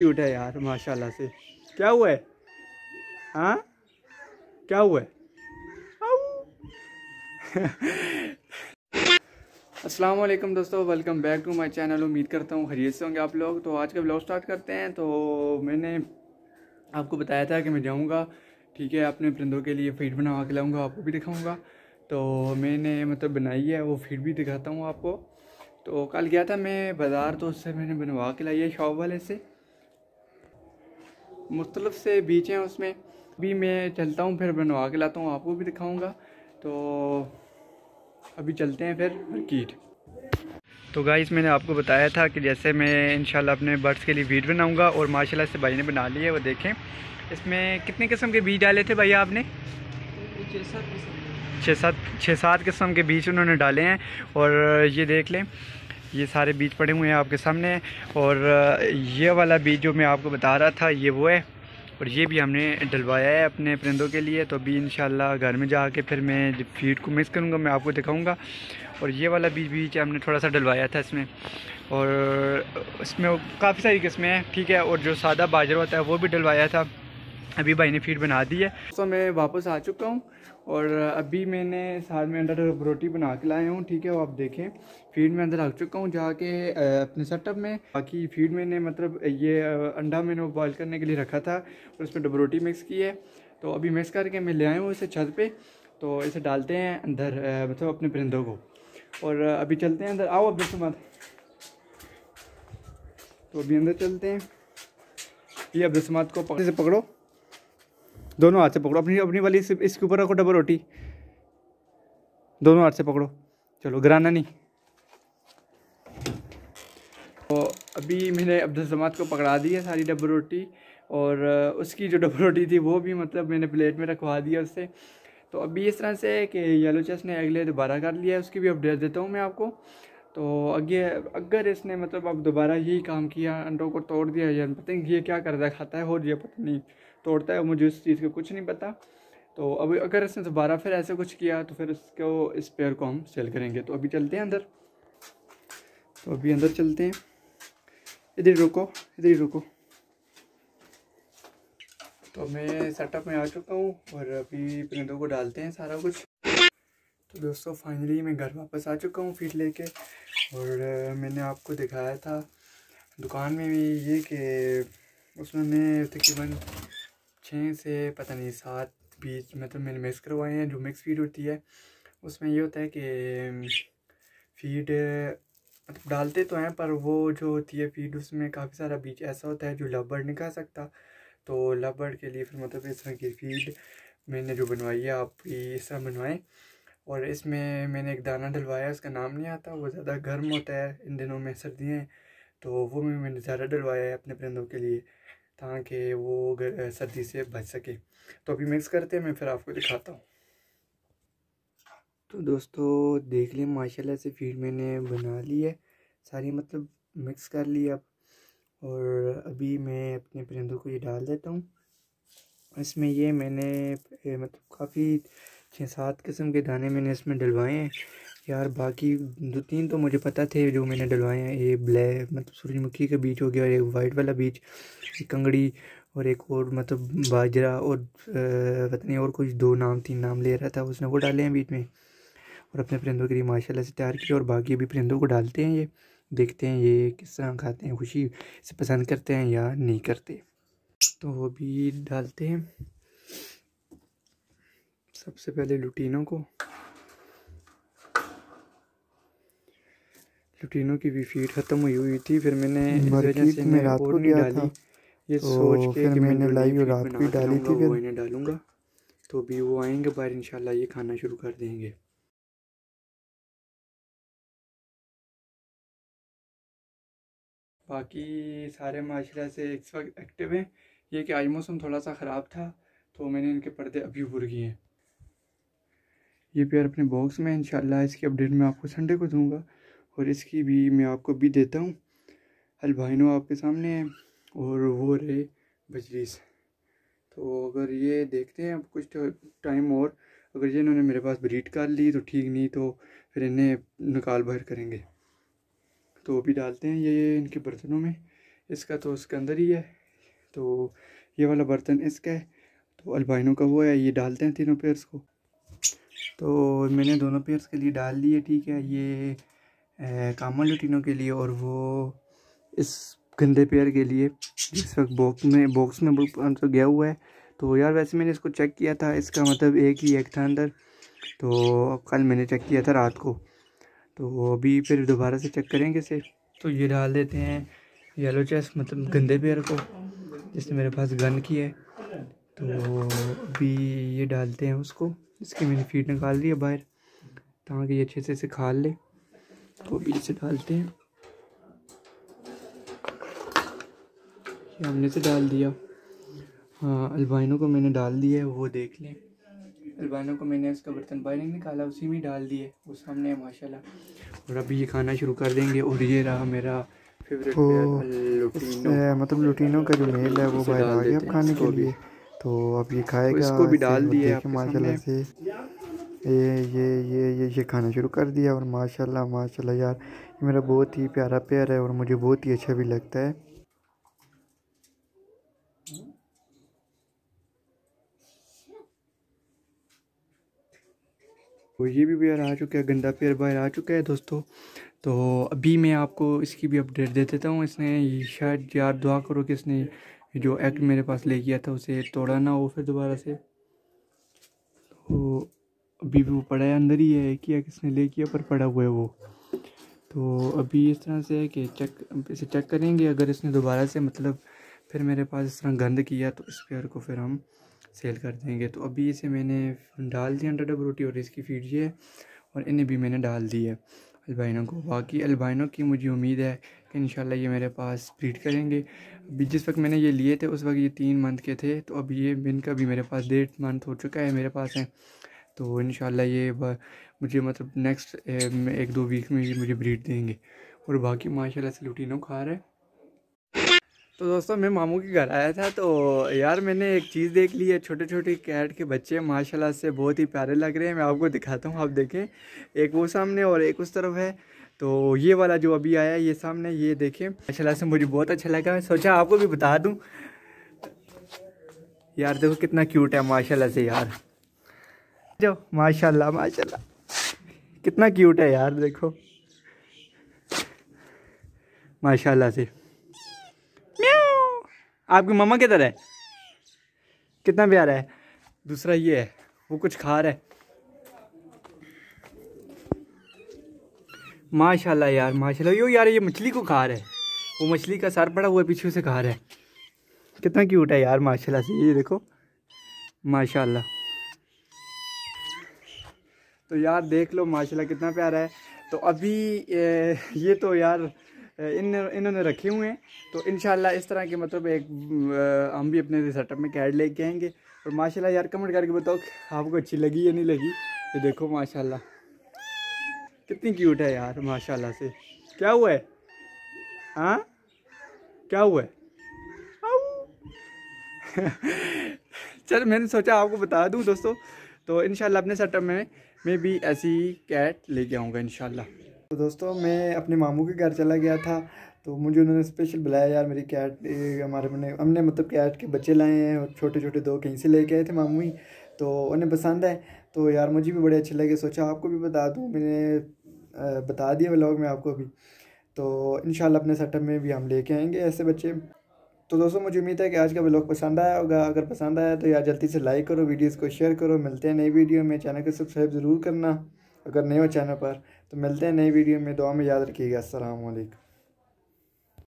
Cute है यार माशाल्लाह से क्या हुआ है हाँ क्या हुआ है अस्सलाम वालेकुम दोस्तों welcome back to my channel उम्मीद करता हूँ खरीद से होंगे आप लोग तो आज का ब्लॉग स्टार्ट करते हैं तो मैंने आपको बताया था कि मैं जाऊँगा ठीक है अपने परिंदों के लिए फीड बनवा के लाऊँगा आपको भी दिखाऊँगा तो मैंने मतलब बनाई है वो फीड भी दिखाता हूँ आपको तो कल गया था मैं बाज़ार तो उससे मैंने बनवा के लाई है शॉप वाले से मुख्तलफ से बीच हैं उसमें अभी मैं चलता हूँ फिर बनवा के लाता हूँ आपको भी दिखाऊँगा तो अभी चलते हैं फिर हरकीट तो गाइस मैंने आपको बताया था कि जैसे मैं इन अपने बर्ड्स के लिए बीट बनाऊँगा और माशाल्लाह से भाई ने बना लिया वो देखें इसमें कितने किस्म के बीज डाले थे भाई आपने छः सात छः सात किस्म के बीज उन्होंने डाले हैं और ये देख लें ये सारे बीज पड़े हुए हैं आपके सामने और ये वाला बीज जो मैं आपको बता रहा था ये वो है और ये भी हमने डलवाया है अपने परिंदों के लिए तो अभी इन घर में जा फिर मैं फीड को मिक्स करूँगा मैं आपको दिखाऊँगा और ये वाला बीज बीज हमने थोड़ा सा डलवाया था इसमें और इसमें काफ़ी सारी किस्में हैं ठीक है और जो सादा बाजरा होता है वो भी डलवाया था अभी भाई ने फीड बना दी है तो मैं वापस आ चुका हूँ और अभी मैंने साथ में अंडर रोटी बना के लाया हूँ ठीक है वो आप देखें फीड में अंदर रख चुका हूँ जाके अपने सेटअप में बाकी फीड मैंने मतलब ये अंडा मैंने बॉयल करने के लिए रखा था और उसमें डब रोटी मिक्स की है तो अभी मिक्स करके मैं ले आया हूँ इसे छत पर तो इसे डालते हैं अंदर मतलब अपने परिंदों को और अभी चलते हैं अंदर आओ अब मत तो अभी अंदर चलते हैं ये अब को पकड़ से पकड़ो दोनों हाथ से पकड़ो अपनी अपनी वाली इस, इसके ऊपर रखो डबल रोटी दोनों हाथ से पकड़ो चलो गिराना नहीं तो अभी मैंने अब्दुलजमात को पकड़ा दी है सारी डबल रोटी और उसकी जो डबल रोटी थी वो भी मतलब मैंने प्लेट में रखवा दिया उससे तो अभी इस तरह से कि येलो चेस ने अगले दोबारा कर लिया है उसकी भी अपडेट देता हूँ मैं आपको तो अगे अगर इसने मतलब अब दोबारा यही काम किया अंडों को तोड़ दिया या पता नहीं ये क्या कर है खाता है और ये पता नहीं तोड़ता है मुझे उस चीज़ का कुछ नहीं पता तो अब अगर इसने दोबारा फिर ऐसे कुछ किया तो फिर उसको इस पेयर को हम सेल करेंगे तो अभी चलते हैं अंदर तो अभी अंदर चलते हैं इधर रुको इधर रुको तो मैं सेटअप में आ चुका हूँ और अभी परिंदों को डालते हैं सारा कुछ तो दोस्तों फाइनली मैं घर वापस आ चुका हूँ फीड लेके और मैंने आपको दिखाया था दुकान में भी ये कि उसमें तकरीबन छः से पता नहीं सात बीच मतलब मैंने मिक्स करवाए हैं जो मिक्स फीड होती है उसमें ये होता है कि फीड मतलब डालते तो हैं पर वो जो होती है फीड उसमें काफ़ी सारा बीज ऐसा होता है जो लबड़ नहीं खा सकता तो लबड़ के लिए फिर मतलब इस तरह की फीड मैंने जो बनवाई है आप भी इस तरह बनवाएं और इसमें मैंने एक दाना डलवाया उसका नाम नहीं आता वो ज़्यादा गर्म होता है इन दिनों में सर्दियाँ तो वो भी मैंने ज़्यादा डलवाया है अपने परिंदों के लिए ताकि वो सर्दी से बच सके तो अभी मिक्स करते हैं मैं फिर आपको दिखाता हूँ तो दोस्तों देख लें माशाल्लाह से फीड मैंने बना ली है सारी मतलब मिक्स कर ली अब और अभी मैं अपने परिंदों को ये डाल देता हूँ इसमें ये मैंने मतलब काफ़ी छः सात किस्म के दाने मैंने इसमें डलवाए हैं यार बाकी दो तीन तो मुझे पता थे जो मैंने डलवाए हैं ये ब्लैक मतलब सूरजमुखी का बीज हो गया और एक वाइट वाला बीज एक कंगड़ी और एक और मतलब बाजरा और पता नहीं और कुछ दो नाम तीन नाम ले रहा था उसने वो डाले हैं बीच में और अपने परिंदों के लिए माशाला से तैयार किया और बाकी अभी परिंदों को डालते हैं ये देखते हैं ये किस तरह खाते हैं खुशी से पसंद करते हैं या नहीं करते तो वो भी डालते हैं सबसे पहले लुटीनों को लुटीनों की भी फीट ख़त्म हुई हुई थी फिर मैंने से में रात को नहीं डाली था। ये तो सोच के कि मैंने लाई रात भी डाली थी फिर इन्हें डालूंगा तो भी वो आएंगे बाहर इनशाला ये खाना शुरू कर देंगे बाकी सारे माशरे से इस वक्त एक्टिव हैं ये कि आज मौसम थोड़ा सा ख़राब था तो मैंने इनके पर्दे अभी बुर गए हैं ये पेयर अपने बॉक्स में इंशाल्लाह इसकी अपडेट मैं आपको संडे को दूंगा और इसकी भी मैं आपको भी देता हूँ अलबाइनो आपके सामने है और वो रहे बजरीस तो अगर ये देखते हैं अब कुछ टाइम और अगर ये इन्होंने मेरे पास ब्रीड कर ली तो ठीक नहीं तो फिर इन्हें निकाल बाहर करेंगे तो भी डालते हैं ये इनके बर्तनों में इसका तो उसके अंदर ही है तो ये वाला बर्तन इसका है तो अल्बाइनों का वो है ये डालते हैं तीनों पेयर्स को तो मैंने दोनों पेयर्स के लिए डाल दिए ठीक है ये कामल लुटीनों के लिए और वो इस गंदे पेयर के लिए जिस वक्त बॉक्स में बॉक्स में तो गया हुआ है तो यार वैसे मैंने इसको चेक किया था इसका मतलब एक ही एक था अंदर तो कल मैंने चेक किया था रात को तो अभी फिर दोबारा से चेक करेंगे इसे तो ये डाल देते हैं येलो चेस मतलब गंदे पेयर को जिसने मेरे पास गन की है तो अभी ये डालते हैं उसको इसकी मैंने फीड निकाल दी है बाहर ताकि ये अच्छे से इसे खा ले तो अभी इसे डालते हैं ये हमने से डाल दिया हाँ अल्बाइनों को मैंने डाल दिया है वो देख लें अल्बानों को मैंने उसका बर्तन बाहर नहीं निकाला उसी में डाल दिए वो सामने माशाल्लाह और अभी ये खाना शुरू कर देंगे और ये रहा मेरा फेवरेट तो लुटीनो मतलब लुटीनो का जो मेल है वो बाहर आ गया खाने के लिए तो अब ये खाएगा इसको भी डाल दिया माशाल्लाह से ये ये ये ये ये खाना शुरू कर दिया और माशाल्लाह माशाल्लाह यार ये मेरा बहुत ही प्यारा प्यार है और मुझे बहुत ही अच्छा भी लगता है तो ये भी प्यार आ चुका है गंदा प्यार बाहर आ चुका है दोस्तों तो अभी मैं आपको इसकी भी अपडेट दे देता हूँ इसने शायद यार दुआ करो कि इसने जो एक्ट मेरे पास ले गया था उसे तोड़ा ना हो फिर दोबारा से तो अभी भी वो पड़ा है अंदर ही है किया किसने ले किया पर पड़ा हुआ है वो तो अभी इस तरह से है कि चेक इसे चेक करेंगे अगर इसने दोबारा से मतलब फिर मेरे पास इस तरह गंद किया तो इस पेयर को फिर हम सेल कर देंगे तो अभी इसे मैंने डाल दिया अंडर डब रोटी और इसकी फीड ये है और इन्हें भी मैंने डाल दी है अल्बाइनों को बाकी अल्बाइनों की मुझे उम्मीद है कि इन ये मेरे पास ब्रीड करेंगे अभी जिस वक्त मैंने ये लिए थे उस वक्त ये तीन मंथ के थे तो अब ये बिन का भी मेरे पास डेढ़ मंथ हो चुका है मेरे पास हैं तो इन ये मुझे मतलब नेक्स्ट एक दो वीक में ये मुझे ब्रीड देंगे और बाकी माशाल्लाह से लुटीनों खा रहा है तो दोस्तों मैं मामू के घर आया था तो यार मैंने एक चीज़ देख ली है छोटे छोटे कैट के बच्चे माशाल्लाह से बहुत ही प्यारे लग रहे हैं मैं आपको दिखाता हूँ आप देखें एक वो सामने और एक उस तरफ है तो ये वाला जो अभी आया है ये सामने ये देखें माशा से मुझे बहुत अच्छा लगा मैं सोचा आपको भी बता दूँ यार देखो कितना क्यूट है माशा से यार जो माशा माशा कितना क्यूट है यार देखो माशाल्लाह से आपकी मम्मा किधर है कितना प्यारा है दूसरा ये है वो कुछ खा रहा है माशाल्लाह यार माशाल्लाह यो यार ये मछली को खा रहा है वो मछली का सर पड़ा हुआ है पीछे से खा रहा है कितना क्यूट है यार माशाल्लाह से ये देखो माशाल्लाह तो यार देख लो माशाल्लाह कितना प्यारा है तो अभी ये तो यार इन इन्होंने रखे हुए हैं तो इन इस तरह के मतलब एक हम भी अपने सेटअप में कैड लेके आएंगे और माशाल्लाह यार कमेंट करके बताओ आपको अच्छी लगी या नहीं लगी ये देखो माशाल्लाह कितनी क्यूट है यार माशाल्लाह से क्या हुआ है हाँ क्या हुआ है चल मैंने सोचा आपको बता दूँ दोस्तों तो इन अपने सेटअप में मैं भी ऐसी कैट लेके आऊँगा इन तो दोस्तों मैं अपने मामू के घर चला गया था तो मुझे उन्होंने स्पेशल बुलाया यार मेरी कैट हमारे मैंने हमने मतलब कैट के बच्चे लाए हैं और छोटे छोटे दो कहीं से लेके आए थे मामू ही तो उन्हें पसंद है तो यार मुझे भी बड़े अच्छे लगे सोचा आपको भी बता दूँ मैंने बता दिया ब्लॉग में आपको भी तो इन अपने सेटअप में भी हम लेके आएंगे ऐसे बच्चे तो दोस्तों मुझे उम्मीद है कि आज का ब्लॉग पसंद आया होगा अगर पसंद आया तो यार जल्दी से लाइक करो वीडियोस को शेयर करो मिलते हैं नई वीडियो में चैनल को सब्सक्राइब ज़रूर करना अगर नए हो चैनल पर तो मिलते हैं नई वीडियो में दुआ में याद रखिएगा असल